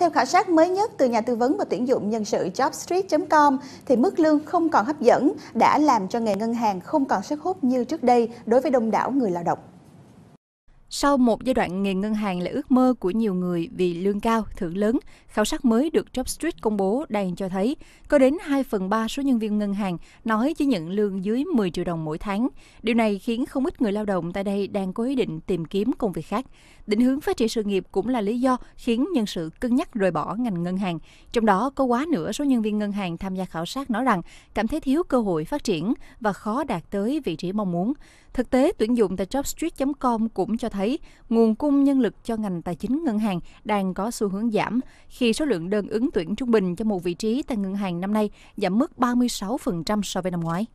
Theo khảo sát mới nhất từ nhà tư vấn và tuyển dụng nhân sự jobstreet.com thì mức lương không còn hấp dẫn đã làm cho nghề ngân hàng không còn sức hút như trước đây đối với đông đảo người lao động. Sau một giai đoạn nghề ngân hàng là ước mơ của nhiều người vì lương cao, thưởng lớn, khảo sát mới được JobStreet công bố đang cho thấy có đến 2 phần 3 số nhân viên ngân hàng nói chỉ nhận lương dưới 10 triệu đồng mỗi tháng. Điều này khiến không ít người lao động tại đây đang có ý định tìm kiếm công việc khác. Định hướng phát triển sự nghiệp cũng là lý do khiến nhân sự cân nhắc rời bỏ ngành ngân hàng. Trong đó có quá nửa số nhân viên ngân hàng tham gia khảo sát nói rằng cảm thấy thiếu cơ hội phát triển và khó đạt tới vị trí mong muốn. Thực tế, tuyển dụng tại jobstreet.com cũng cho thấy thấy nguồn cung nhân lực cho ngành tài chính ngân hàng đang có xu hướng giảm khi số lượng đơn ứng tuyển trung bình cho một vị trí tại ngân hàng năm nay giảm mức 36% so với năm ngoái.